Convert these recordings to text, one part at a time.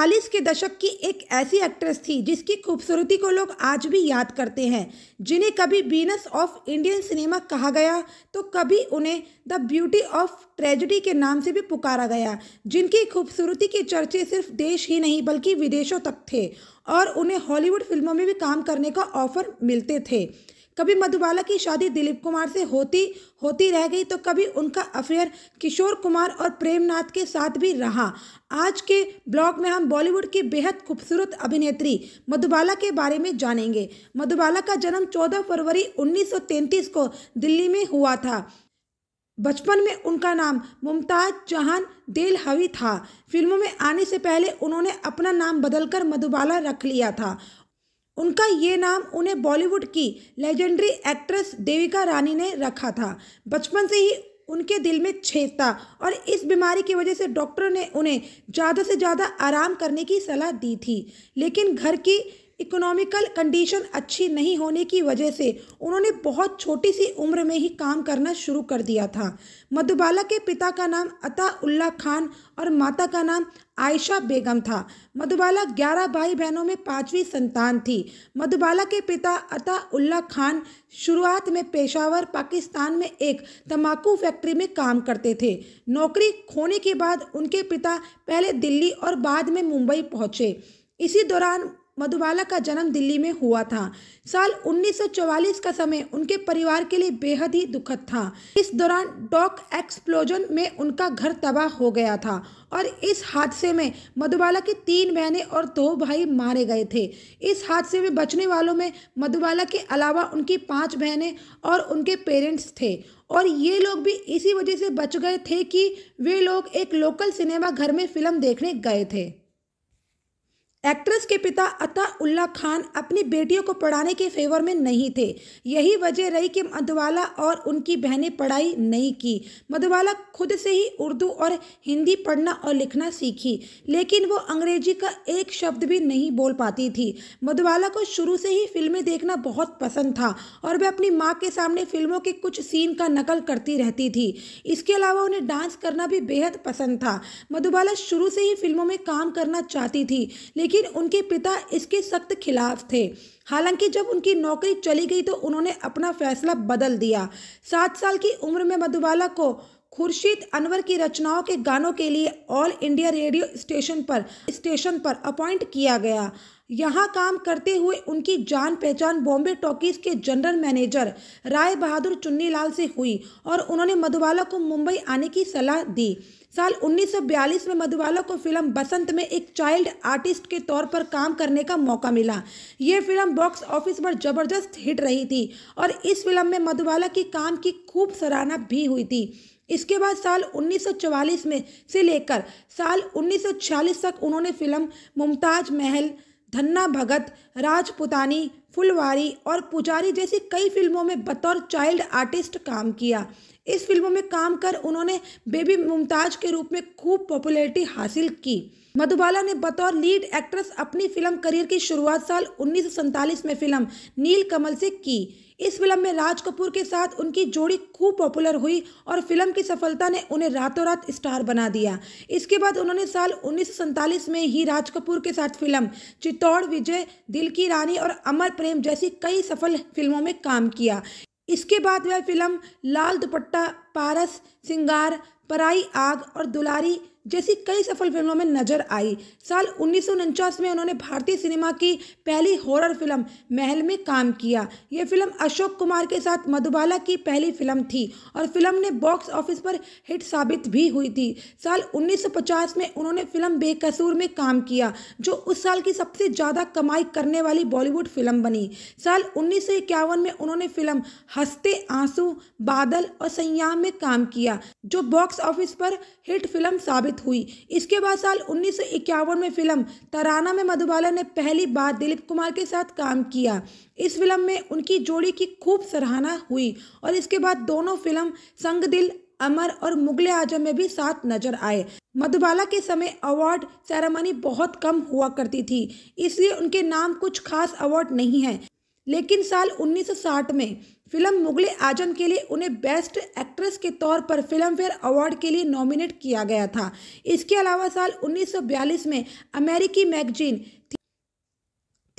40 के दशक की एक ऐसी एक्ट्रेस थी जिसकी खूबसूरती को लोग आज भी याद करते हैं जिन्हें कभी बीनस ऑफ इंडियन सिनेमा कहा गया तो कभी उन्हें द ब्यूटी ऑफ ट्रेजिडी के नाम से भी पुकारा गया जिनकी खूबसूरती के चर्चे सिर्फ देश ही नहीं बल्कि विदेशों तक थे और उन्हें हॉलीवुड फिल्मों में भी काम करने का ऑफर मिलते थे कभी मधुबाला की शादी दिलीप कुमार से होती होती रह गई तो कभी उनका अफेयर किशोर कुमार और प्रेमनाथ के साथ भी रहा आज के ब्लॉग में हम बॉलीवुड की बेहद खूबसूरत अभिनेत्री मधुबाला के बारे में जानेंगे मधुबाला का जन्म 14 फरवरी 1933 को दिल्ली में हुआ था बचपन में उनका नाम मुमताज जहान देल हवी था फिल्मों में आने से पहले उन्होंने अपना नाम बदलकर मधुबाला रख लिया था उनका ये नाम उन्हें बॉलीवुड की लेजेंडरी एक्ट्रेस देविका रानी ने रखा था बचपन से ही उनके दिल में छेद था और इस बीमारी की वजह से डॉक्टरों ने उन्हें ज़्यादा से ज़्यादा आराम करने की सलाह दी थी लेकिन घर की इकोनॉमिकल कंडीशन अच्छी नहीं होने की वजह से उन्होंने बहुत छोटी सी उम्र में ही काम करना शुरू कर दिया था मधुबाला के पिता का नाम अता उल्ला खान और माता का नाम आयशा बेगम था मधुबाला ग्यारह भाई बहनों में पांचवी संतान थी मधुबाला के पिता अता उल्ला खान शुरुआत में पेशावर पाकिस्तान में एक तंबाकू फैक्ट्री में काम करते थे नौकरी खोने के बाद उनके पिता पहले दिल्ली और बाद में मुंबई पहुंचे इसी दौरान मधुबाला का जन्म दिल्ली में हुआ था साल 1944 का समय उनके परिवार के लिए बेहद ही दुखद था इस दौरान डॉक एक्सप्लोजन में उनका घर तबाह हो गया था और इस हादसे में मधुबाला के तीन बहनें और दो भाई मारे गए थे इस हादसे में बचने वालों में मधुबाला के अलावा उनकी पांच बहनें और उनके पेरेंट्स थे और ये लोग भी इसी वजह से बच गए थे कि वे लोग एक लोकल सिनेमा घर में फिल्म देखने गए थे एक्ट्रेस के पिता अता उल्ला खान अपनी बेटियों को पढ़ाने के फेवर में नहीं थे यही वजह रही कि मधुबाला और उनकी बहनें पढ़ाई नहीं की मधुबाला खुद से ही उर्दू और हिंदी पढ़ना और लिखना सीखी लेकिन वो अंग्रेजी का एक शब्द भी नहीं बोल पाती थी मधुबाला को शुरू से ही फिल्में देखना बहुत पसंद था और वह अपनी माँ के सामने फिल्मों के कुछ सीन का नकल करती रहती थी इसके अलावा उन्हें डांस करना भी बेहद पसंद था मधुबाला शुरू से ही फिल्मों में काम करना चाहती थी लेकिन लेकिन उनके पिता इसके सख्त खिलाफ थे हालांकि जब उनकी नौकरी चली गई तो उन्होंने अपना फैसला बदल दिया सात साल की उम्र में मधुबाला को खुर्शीद अनवर की रचनाओं के गानों के लिए ऑल इंडिया रेडियो स्टेशन पर स्टेशन पर अपॉइंट किया गया यहाँ काम करते हुए उनकी जान पहचान बॉम्बे टॉकीज के जनरल मैनेजर राय बहादुर चुन्नीलाल से हुई और उन्होंने मधुबाला को मुंबई आने की सलाह दी साल 1942 में मधुबाला को फिल्म बसंत में एक चाइल्ड आर्टिस्ट के तौर पर काम करने का मौका मिला ये फिल्म बॉक्स ऑफिस पर जबरदस्त हिट रही थी और इस फिल्म में मधुबाला की काम की खूब सराहना भी हुई थी इसके बाद साल 1944 में से लेकर साल 1946 तक उन्होंने फिल्म मुमताज महल धन्ना भगत राजपुतानी फुलवारी और पुजारी जैसी कई फिल्मों में बतौर चाइल्ड आर्टिस्ट काम किया इस फिल्मों में काम कर उन्होंने बेबी मुमताज के रूप में खूब पॉपुलैरिटी हासिल की मधुबाला ने बतौर लीड एक्ट्रेस अपनी फिल्म करियर की शुरुआत साल उन्नीस में फिल्म नील कमल से की इस फिल्म में राज कपूर के साथ उनकी जोड़ी खूब पॉपुलर हुई और फिल्म की सफलता ने उन्हें रातों रात स्टार बना दिया इसके बाद उन्होंने साल उन्नीस में ही राज कपूर के साथ फिल्म चित्तौड़ विजय दिल की रानी और अमर प्रेम जैसी कई सफल फिल्मों में काम किया इसके बाद वह फिल्म लाल दुपट्टा पारस सिंगार पराई आग और दुलारी जैसी कई सफल फिल्मों में नजर आई साल उन्नीस में उन्होंने भारतीय सिनेमा की पहली हॉरर फिल्म महल में काम किया यह फिल्म अशोक कुमार के साथ मधुबाला की पहली फिल्म थी और फिल्म ने बॉक्स ऑफिस पर हिट साबित भी हुई थी साल 1950 में उन्होंने फिल्म बेकसूर में काम किया जो उस साल की सबसे ज़्यादा कमाई करने वाली बॉलीवुड फिल्म बनी साल उन्नीस में उन्होंने फिल्म हंसते आंसू बादल और संयाम में काम किया जो बॉक्स ऑफिस पर हिट फिल्म साबित साबित हुई इसके बाद साल उन्नीस में फिल्म तराना में मधुबाला ने पहली बार दिलीप कुमार के साथ काम किया इस फिल्म में उनकी जोड़ी की खूब सराहना हुई और इसके बाद दोनों फिल्म संग दिल अमर और मुगल आजम में भी साथ नजर आए मधुबाला के समय अवार्ड सेरेमनी बहुत कम हुआ करती थी इसलिए उनके नाम कुछ खास अवार्ड नहीं है लेकिन साल 1960 में फिल्म मुगल आजम के लिए उन्हें बेस्ट एक्ट्रेस के तौर पर फिल्म फेयर अवार्ड के लिए नॉमिनेट किया गया था इसके अलावा साल 1942 में अमेरिकी मैगजीन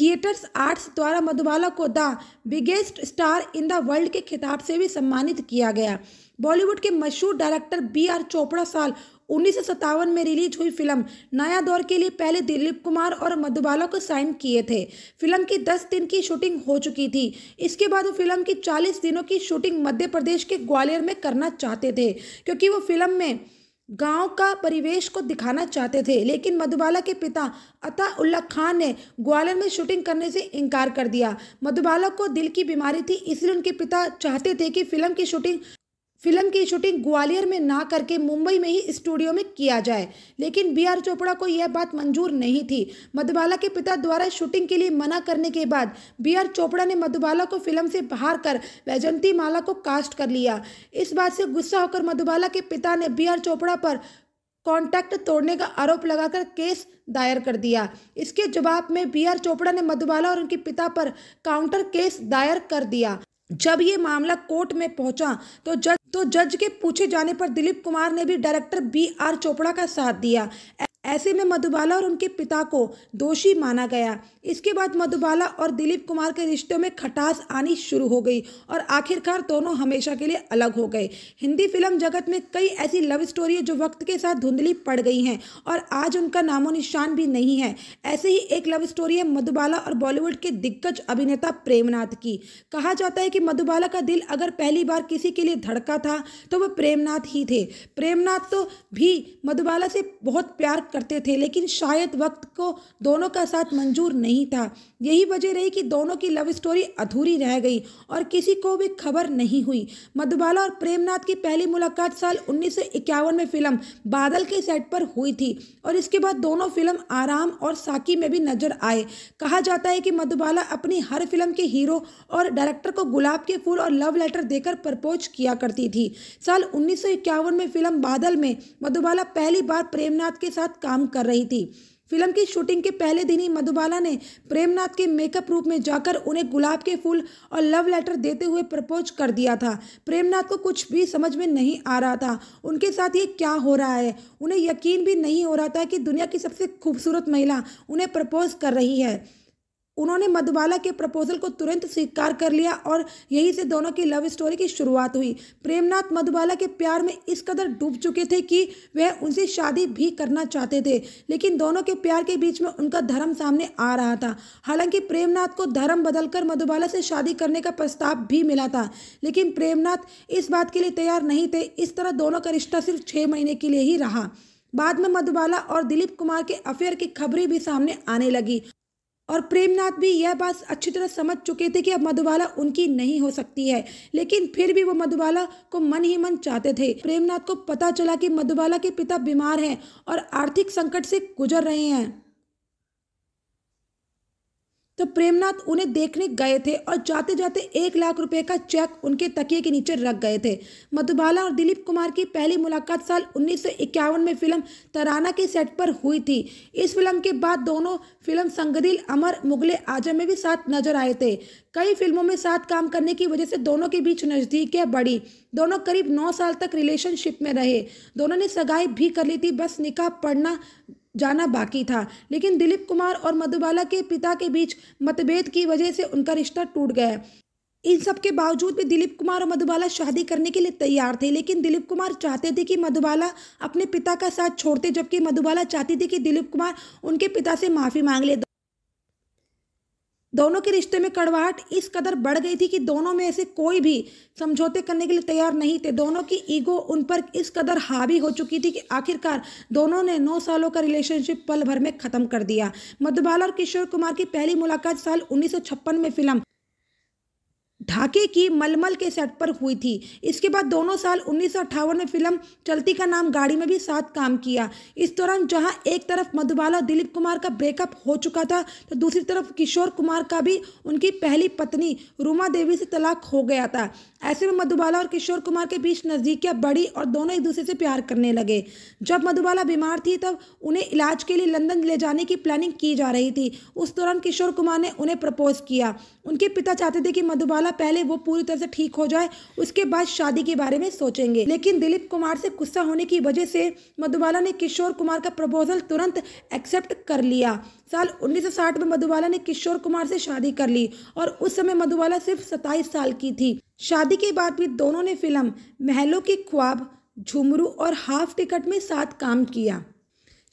थिएटर्स आर्ट्स द्वारा मधुबाला को the biggest star in the world के खिताब से भी सम्मानित किया गया बॉलीवुड के मशहूर डायरेक्टर बी आर चोपड़ा साल उन्नीस में रिलीज हुई फिल्म नया दौर के लिए पहले दिलीप कुमार और मधुबाला को साइन किए थे फिल्म की दस दिन की शूटिंग हो चुकी थी इसके बाद वो फिल्म की चालीस दिनों की शूटिंग मध्य प्रदेश के ग्वालियर में करना चाहते थे क्योंकि वो फिल्म में गांव का परिवेश को दिखाना चाहते थे लेकिन मधुबाला के पिता अता उल्ला खान ने ग्वालियर में शूटिंग करने से इनकार कर दिया मधुबाला को दिल की बीमारी थी इसलिए उनके पिता चाहते थे कि फिल्म की शूटिंग फिल्म की शूटिंग ग्वालियर में ना करके मुंबई में ही स्टूडियो में किया जाए लेकिन बी आर चोपड़ा को यह बात मंजूर नहीं थी मधुबाला के पिता द्वारा शूटिंग के लिए मना करने के बाद बी आर चोपड़ा ने मधुबाला को फिल्म से बाहर कर वैजंती माला को कास्ट कर लिया इस बात से गुस्सा होकर मधुबाला के पिता ने बी आर चोपड़ा पर कॉन्टैक्ट तोड़ने का आरोप लगाकर केस दायर कर दिया इसके जवाब में बी आर चोपड़ा ने मधुबाला और उनके पिता पर काउंटर केस दायर कर दिया जब ये मामला कोर्ट में पहुंचा तो जज तो जज के पूछे जाने पर दिलीप कुमार ने भी डायरेक्टर बी आर चोपड़ा का साथ दिया ऐसे में मधुबाला और उनके पिता को दोषी माना गया इसके बाद मधुबाला और दिलीप कुमार के रिश्तों में खटास आनी शुरू हो गई और आखिरकार दोनों हमेशा के लिए अलग हो गए हिंदी फिल्म जगत में कई ऐसी लव स्टोरी है जो वक्त के साथ धुंधली पड़ गई हैं और आज उनका नामो निशान भी नहीं है ऐसे ही एक लव स्टोरी है मधुबाला और बॉलीवुड के दिग्गज अभिनेता प्रेमनाथ की कहा जाता है कि मधुबाला का दिल अगर पहली बार किसी के लिए धड़का था तो वह प्रेमनाथ ही थे प्रेमनाथ तो भी मधुबाला से बहुत प्यार करते थे लेकिन शायद वक्त को दोनों का साथ मंजूर नहीं था यही वजह रही कि दोनों की लव स्टोरी अधूरी रह गई और किसी को भी खबर नहीं हुई मधुबाला और प्रेमनाथ की पहली मुलाकात साल उन्नीस में फिल्म बादल के सेट पर हुई थी और इसके बाद दोनों फिल्म आराम और साकी में भी नजर आए कहा जाता है कि मधुबाला अपनी हर फिल्म के हीरो और डायरेक्टर को गुलाब के फूल और लव लेटर देकर प्रपोज किया करती थी साल उन्नीस में फिल्म बादल में मधुबाला पहली बार प्रेमनाथ के साथ काम कर रही थी फिल्म की शूटिंग के पहले दिन ही मधुबाला ने प्रेमनाथ के मेकअप रूप में जाकर उन्हें गुलाब के फूल और लव लेटर देते हुए प्रपोज कर दिया था प्रेमनाथ को कुछ भी समझ में नहीं आ रहा था उनके साथ ये क्या हो रहा है उन्हें यकीन भी नहीं हो रहा था कि दुनिया की सबसे खूबसूरत महिला उन्हें प्रपोज कर रही है उन्होंने मधुबाला के प्रपोजल को तुरंत स्वीकार कर लिया और यहीं से दोनों की लव स्टोरी की शुरुआत हुई प्रेमनाथ मधुबाला के प्यार में इस कदर डूब चुके थे कि वह उनसे शादी भी करना चाहते थे लेकिन दोनों के प्यार के बीच में उनका धर्म सामने आ रहा था हालांकि प्रेमनाथ को धर्म बदलकर मधुबाला से शादी करने का प्रस्ताव भी मिला था लेकिन प्रेमनाथ इस बात के लिए तैयार नहीं थे इस तरह दोनों का रिश्ता सिर्फ छः महीने के लिए ही रहा बाद में मधुबाला और दिलीप कुमार के अफेयर की खबरें भी सामने आने लगी और प्रेमनाथ भी यह बात अच्छी तरह समझ चुके थे कि अब मधुबाला उनकी नहीं हो सकती है लेकिन फिर भी वो मधुबाला को मन ही मन चाहते थे प्रेमनाथ को पता चला कि मधुबाला के पिता बीमार हैं और आर्थिक संकट से गुजर रहे हैं तो प्रेमनाथ उन्हें देखने गए थे और जाते जाते एक लाख रुपए का चेक उनके तकिए के नीचे रख गए थे मधुबाला और दिलीप कुमार की पहली मुलाकात साल उन्नीस में फिल्म तराना के सेट पर हुई थी इस फिल्म के बाद दोनों फिल्म संगदील अमर मुगले आजम में भी साथ नजर आए थे कई फिल्मों में साथ काम करने की वजह से दोनों के बीच नज़दीकें बढ़ी दोनों करीब नौ साल तक रिलेशनशिप में रहे दोनों ने सगाई भी कर ली थी बस निकाह पढ़ना जाना बाकी था लेकिन दिलीप कुमार और मधुबाला के पिता के बीच मतभेद की वजह से उनका रिश्ता टूट गया इन सब के बावजूद भी दिलीप कुमार और मधुबाला शादी करने के लिए तैयार थे लेकिन दिलीप कुमार चाहते थे कि मधुबाला अपने पिता का साथ छोड़ते जबकि मधुबाला चाहती थी कि दिलीप कुमार उनके पिता से माफ़ी मांग ले दोनों के रिश्ते में कड़वाहट इस कदर बढ़ गई थी कि दोनों में ऐसे कोई भी समझौते करने के लिए तैयार नहीं थे दोनों की ईगो उन पर इस कदर हावी हो चुकी थी कि आखिरकार दोनों ने नौ सालों का रिलेशनशिप पल भर में खत्म कर दिया मधुबाला और किशोर कुमार की पहली मुलाकात साल उन्नीस में फिल्म ढाके की मलमल के सेट पर हुई थी इसके बाद दोनों साल उन्नीस में फिल्म चलती का नाम गाड़ी में भी साथ काम किया इस दौरान जहां एक तरफ मधुबाला दिलीप कुमार का ब्रेकअप हो चुका था तो दूसरी तरफ किशोर कुमार का भी उनकी पहली पत्नी रूमा देवी से तलाक हो गया था ऐसे में मधुबाला और किशोर कुमार के बीच नज़दीकियाँ बढ़ी और दोनों एक दूसरे से प्यार करने लगे जब मधुबाला बीमार थी तब उन्हें इलाज के लिए लंदन ले जाने की प्लानिंग की जा रही थी उस दौरान किशोर कुमार ने उन्हें प्रपोज किया उनके पिता चाहते थे कि मधुबाला पहले वो पूरी तरह से ठीक हो जाए उसके बाद शादी के बारे में सोचेंगे लेकिन दिलीप कुमार से गुस्सा होने की वजह से मधुबाला ने किशोर कुमार का प्रपोजल तुरंत एक्सेप्ट कर लिया साल 1960 में मधुबाला ने किशोर कुमार से शादी कर ली और उस समय मधुबाला सिर्फ 27 साल की थी शादी के बाद भी दोनों ने फिल्म महलों की ख्वाब झुमरू और हाफ टिकट में साथ काम किया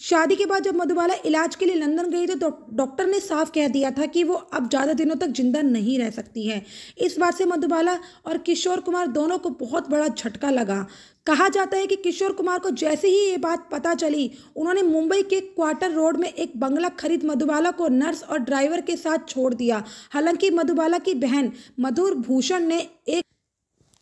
शादी के बाद जब मधुबाला इलाज के लिए लंदन गई तो डॉक्टर ने साफ कह दिया था कि वो अब ज़्यादा दिनों तक जिंदा नहीं रह सकती है इस बात से मधुबाला और किशोर कुमार दोनों को बहुत बड़ा झटका लगा कहा जाता है कि किशोर कुमार को जैसे ही ये बात पता चली उन्होंने मुंबई के क्वार्टर रोड में एक बंगला खरीद मधुबाला को नर्स और ड्राइवर के साथ छोड़ दिया हालांकि मधुबाला की बहन मधुर भूषण ने एक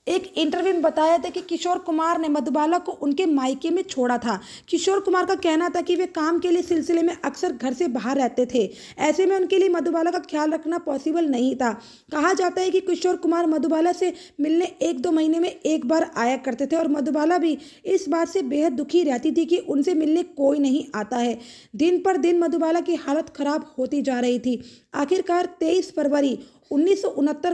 एक इंटरव्यू में बताया था कि किशोर कुमार ने मधुबाला को उनके मायके में छोड़ा था किशोर कुमार का कहना था कि वे काम के लिए सिलसिले में अक्सर घर से बाहर रहते थे ऐसे में उनके लिए मधुबाला का ख्याल रखना पॉसिबल नहीं था कहा जाता है कि किशोर कुमार मधुबाला से मिलने एक दो महीने में एक बार आया करते थे और मधुबाला भी इस बात से बेहद दुखी रहती थी कि उनसे मिलने कोई नहीं आता है दिन पर दिन मधुबाला की हालत खराब होती जा रही थी आखिरकार तेईस फरवरी उन्नीस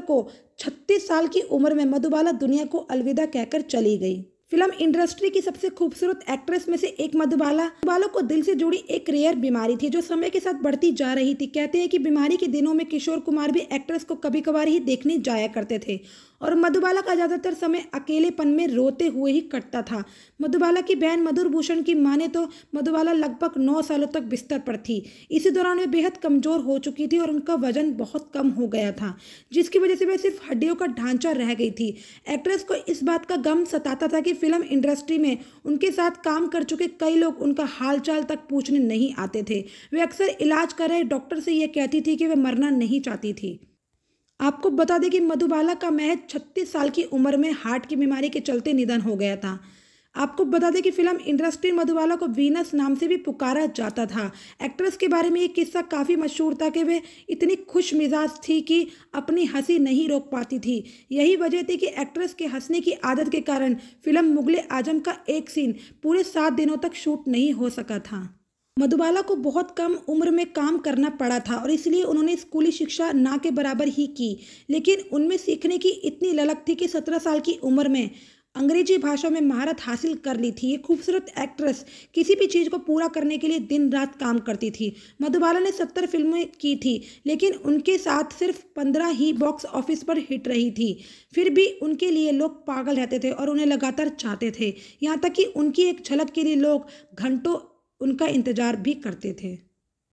को 36 साल की उम्र में मधुबाला दुनिया को अलविदा कहकर चली गई फिल्म इंडस्ट्री की सबसे खूबसूरत एक्ट्रेस में से एक मधुबाला मधुबाला को दिल से जुड़ी एक रेयर बीमारी थी जो समय के साथ बढ़ती जा रही थी कहते हैं कि बीमारी के दिनों में किशोर कुमार भी एक्ट्रेस को कभी कभार ही देखने जाया करते थे और मधुबाला का ज़्यादातर समय अकेलेपन में रोते हुए ही कटता था मधुबाला की बहन मधुर भूषण की माने तो मधुबाला लगभग नौ सालों तक बिस्तर पर थी इसी दौरान वे बेहद कमज़ोर हो चुकी थी और उनका वजन बहुत कम हो गया था जिसकी वजह से वह सिर्फ हड्डियों का ढांचा रह गई थी एक्ट्रेस को इस बात का गम सताता था कि फिल्म इंडस्ट्री में उनके साथ काम कर चुके कई लोग उनका हालचाल तक पूछने नहीं आते थे वे अक्सर इलाज कर रहे डॉक्टर से यह कहती थी कि वह मरना नहीं चाहती थी आपको बता दें कि मधुबाला का महज छत्तीस साल की उम्र में हार्ट की बीमारी के चलते निधन हो गया था आपको बता दें कि फिल्म इंडस्ट्री मधुबाला को वीनस नाम से भी पुकारा जाता था एक्ट्रेस के बारे में ये किस्सा काफ़ी मशहूर था कि वे इतनी खुश मिजाज थी कि अपनी हंसी नहीं रोक पाती थी यही वजह थी कि एक्ट्रेस के हंसने की आदत के कारण फिल्म मुगल आजम का एक सीन पूरे सात दिनों तक शूट नहीं हो सका था मधुबाला को बहुत कम उम्र में काम करना पड़ा था और इसलिए उन्होंने स्कूली शिक्षा ना के बराबर ही की लेकिन उनमें सीखने की इतनी ललक थी कि सत्रह साल की उम्र में अंग्रेजी भाषा में महारत हासिल कर ली थी ये खूबसूरत एक्ट्रेस किसी भी चीज़ को पूरा करने के लिए दिन रात काम करती थी मधुबाला ने सत्तर फिल्में की थी लेकिन उनके साथ सिर्फ पंद्रह ही बॉक्स ऑफिस पर हिट रही थी फिर भी उनके लिए लोग पागल रहते थे और उन्हें लगातार चाहते थे यहाँ तक कि उनकी एक झलक के लिए लोग घंटों उनका इंतज़ार भी करते थे